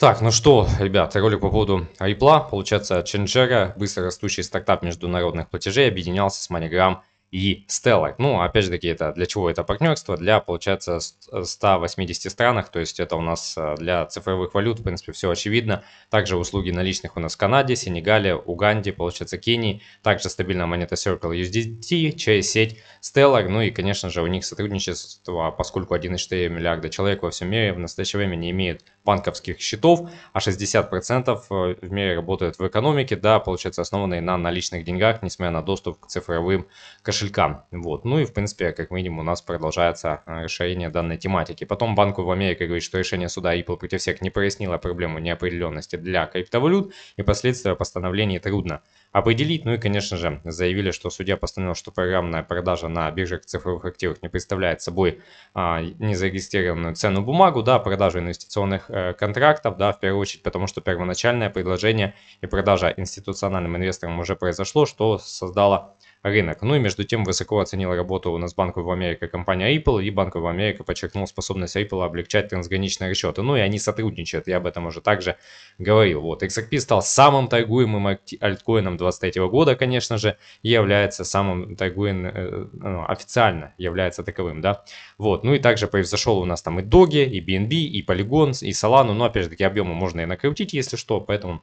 Так, ну что, ребят, ролик по поводу Ripple, Получается, Ченджера, быстро растущий стартап международных платежей, объединялся с MoneyGram и Stellar. Ну, опять же таки, это для чего это партнерство? Для, получается, 180 странах, то есть это у нас э, для цифровых валют, в принципе, все очевидно. Также услуги наличных у нас в Канаде, Сенегале, Уганде, получается, Кении. Также стабильная монета Circle USDT, через сеть Stellar. Ну и, конечно же, у них сотрудничество, поскольку 1,4 миллиарда человек во всем мире в настоящее время не имеет банковских счетов, а 60% э, в мире работают в экономике, да, получается, основанные на наличных деньгах, несмотря на доступ к цифровым кошелькам кошелька. Вот. Ну и, в принципе, как видим, у нас продолжается а, решение данной тематики. Потом Банк в Америке говорит, что решение суда Apple против всех не прояснило проблему неопределенности для криптовалют и последствия постановления трудно определить. Ну и, конечно же, заявили, что судья постановил, что программная продажа на биржах цифровых активов не представляет собой а, незарегистрированную ценную бумагу, да, продажу инвестиционных э, контрактов, да, в первую очередь, потому что первоначальное предложение и продажа институциональным инвесторам уже произошло, что создало рынок. Ну и между тем высоко оценила работу у нас банков в Америке компания Apple, и банков в Америке подчеркнул способность Apple облегчать трансграничные расчеты. Ну и они сотрудничают, я об этом уже также говорил. Вот, XRP стал самым торгуемым альткоином 23 года, конечно же, и является самым торгуемым, э, ну, официально является таковым, да. Вот, ну и также превзошел у нас там и Доги, и BNB, и Polygon, и Solana, но ну, опять же таки объемы можно и накрутить, если что, поэтому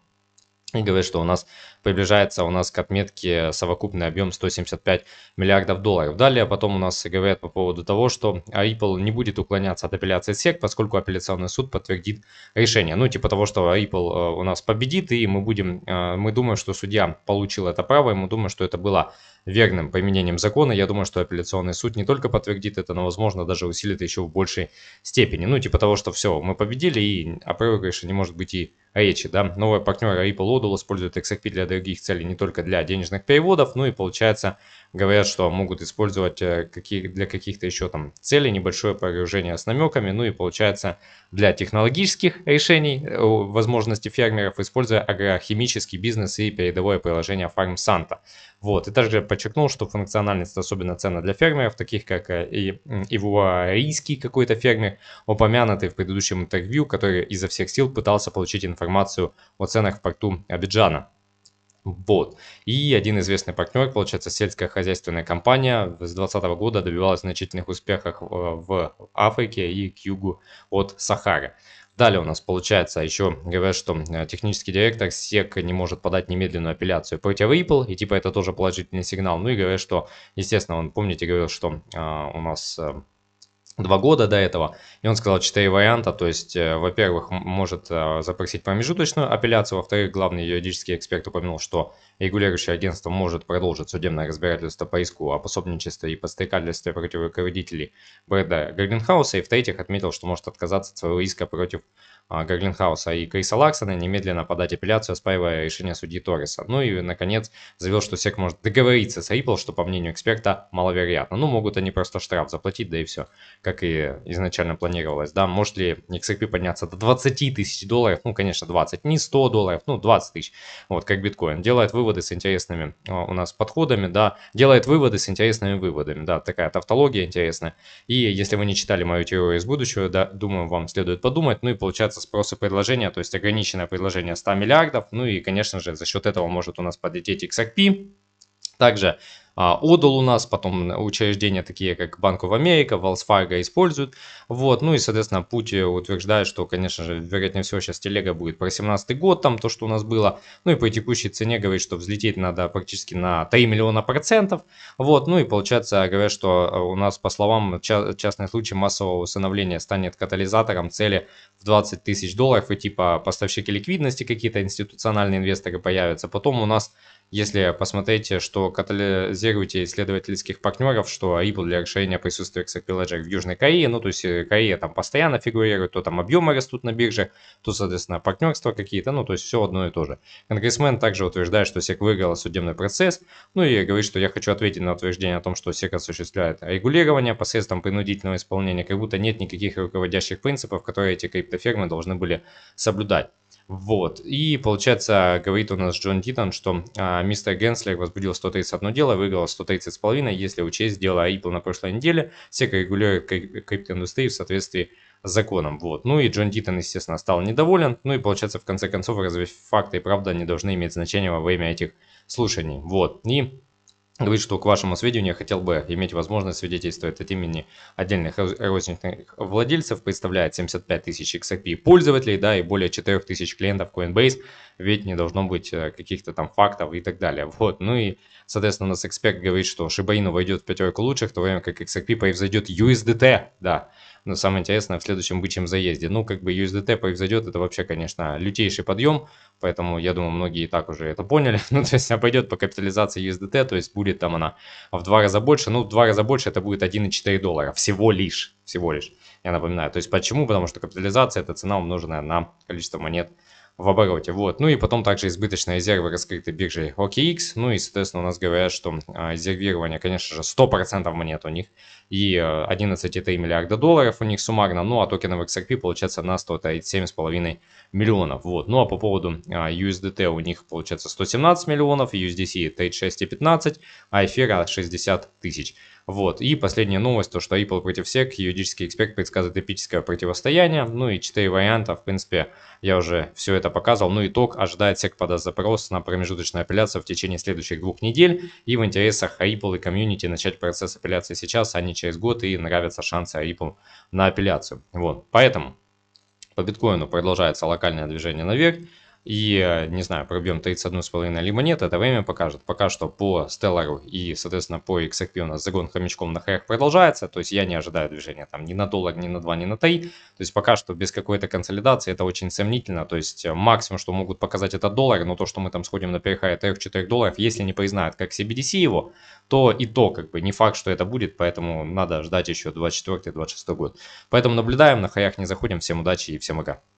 и говорит, что у нас приближается у нас к отметке совокупный объем 175 миллиардов долларов. Далее потом у нас говорят по поводу того, что Ripple не будет уклоняться от апелляции SEC, поскольку апелляционный суд подтвердит решение. Ну, типа того, что Ripple э, у нас победит, и мы будем, э, мы думаем, что судья получил это право, и мы думаем, что это было верным применением закона. Я думаю, что апелляционный суд не только подтвердит это, но, возможно, даже усилит еще в большей степени. Ну, типа того, что все, мы победили, и априори, не может быть и речи. Да? Новые партнеры Ripple Odul использует XRP для других целей, не только для денежных переводов, ну и получается, говорят, что могут использовать э, какие, для каких-то еще там целей небольшое погружение с намеками, ну и получается для технологических решений э, возможности фермеров, используя агрохимический бизнес и передовое приложение Farm Santa. Вот, и также подчеркнул, что функциональность особенно ценна для фермеров, таких как э, и ивуарийский какой-то фермер, упомянутый в предыдущем интервью, который изо всех сил пытался получить информацию информацию о ценах в порту Абиджана. Вот. И один известный партнер, получается, сельскохозяйственная компания с 2020 года добивалась значительных успехов э, в Африке и к югу от Сахары. Далее у нас получается еще говорят, что э, технический директор СЕК не может подать немедленную апелляцию против Ripple, и типа это тоже положительный сигнал. Ну и говорят, что, естественно, он, помните, говорил, что э, у нас... Э, два года до этого, и он сказал четыре варианта, то есть, э, во-первых, может э, запросить промежуточную апелляцию, во-вторых, главный юридический эксперт упомянул, что регулирующее агентство может продолжить судебное разбирательство по иску о пособничестве и подстрекательстве против руководителей Брэда Гребенхауса, и в-третьих, отметил, что может отказаться от своего иска против а, Гаглинхауса и Криса Лаксона немедленно подать апелляцию, оспаривая решение судьи Торреса. Ну и, наконец, заявил, что Сек может договориться с Ripple, что, по мнению эксперта, маловероятно. Ну, могут они просто штраф заплатить, да и все, как и изначально планировалось. Да, может ли XRP подняться до 20 тысяч долларов? Ну, конечно, 20, не 100 долларов, ну, 20 тысяч, вот, как биткоин. Делает выводы с интересными а, у нас подходами, да, делает выводы с интересными выводами, да, такая тавтология интересная. И если вы не читали мою теорию из будущего, да, думаю, вам следует подумать, ну и получается получается спрос и предложение, то есть ограниченное предложение 100 миллиардов. Ну и, конечно же, за счет этого может у нас подлететь XRP. Также а, Одол у нас, потом учреждения такие, как Банк of America, Wells Fargo используют. Вот, ну и, соответственно, Путь утверждает, что, конечно же, вероятнее всего сейчас телега будет про 17 год, там то, что у нас было. Ну и по текущей цене говорит, что взлететь надо практически на 3 миллиона процентов. Вот, ну и получается, говорят, что э, у нас, по словам, ча частный случай массового усыновления станет катализатором цели в 20 тысяч долларов. И типа поставщики ликвидности какие-то институциональные инвесторы появятся. Потом у нас если посмотрите, что катализируете исследовательских партнеров, что Ripple для расширения присутствия XRP в Южной Корее, ну то есть э, Корея там постоянно фигурирует, то там объемы растут на бирже, то, соответственно, партнерства какие-то, ну то есть все одно и то же. Конгрессмен также утверждает, что СЕК выиграла судебный процесс, ну и говорит, что я хочу ответить на утверждение о том, что СЕК осуществляет регулирование посредством принудительного исполнения, как будто нет никаких руководящих принципов, которые эти криптофермы должны были соблюдать. Вот. И получается, говорит у нас Джон Дитон, что а, мистер Генслер возбудил 131 дело, выиграл 130,5, если учесть дело Apple на прошлой неделе, все регулирует крип криптоиндустрию в соответствии с законом. Вот. Ну и Джон Дитон, естественно, стал недоволен. Ну и получается, в конце концов, разве факты и правда не должны иметь значения во время этих слушаний? Вот. И Говорит, что к вашему сведению я хотел бы иметь возможность свидетельствовать от имени отдельных розничных владельцев, представляет 75 тысяч XRP пользователей, да, и более 4 тысяч клиентов Coinbase, ведь не должно быть э, каких-то там фактов и так далее. Вот, ну и, соответственно, у нас эксперт говорит, что Шибаину войдет в пятерку лучших, в то время как XRP превзойдет USDT, да, но самое интересное в следующем бычьем заезде. Ну, как бы USDT произойдет, это вообще, конечно, лютейший подъем. Поэтому, я думаю, многие и так уже это поняли. Ну, то есть, она пойдет по капитализации USDT, то есть, будет там она в два раза больше. Ну, в два раза больше это будет 1,4 доллара. Всего лишь. Всего лишь. Я напоминаю. То есть, почему? Потому что капитализация – это цена, умноженная на количество монет, в обороте. Вот. Ну и потом также избыточные резервы раскрыты биржей OKX. Ну и, соответственно, у нас говорят, что а, резервирование, конечно же, 100% монет у них. И 11,3 э, миллиарда долларов у них суммарно. Ну а токенов XRP получается на 137,5 миллионов. Вот. Ну а по поводу USDT а, у них получается 117 миллионов, USDC 36,15, а эфира 60 тысяч. Вот. И последняя новость, то что Apple против SEC, юридический эксперт предсказывает эпическое противостояние. Ну и четыре варианта, в принципе, я уже все это показывал. Ну итог ожидает SEC подаст запрос на промежуточную апелляцию в течение следующих двух недель. И в интересах Apple и комьюнити начать процесс апелляции сейчас, а не через год. И нравятся шансы Apple на апелляцию. Вот. Поэтому по биткоину продолжается локальное движение наверх. И, э, не знаю, пробьем 31,5 либо нет, это время покажет. Пока что по Stellar и, соответственно, по XRP у нас загон хомячком на хаях продолжается. То есть я не ожидаю движения там ни на доллар, ни на 2, ни на 3. То есть пока что без какой-то консолидации это очень сомнительно. То есть э, максимум, что могут показать, это доллар. Но то, что мы там сходим на перехай 3-4 долларов, если не признают как CBDC его, то и то как бы не факт, что это будет. Поэтому надо ждать еще 24-26 год. Поэтому наблюдаем, на хаях не заходим. Всем удачи и всем пока.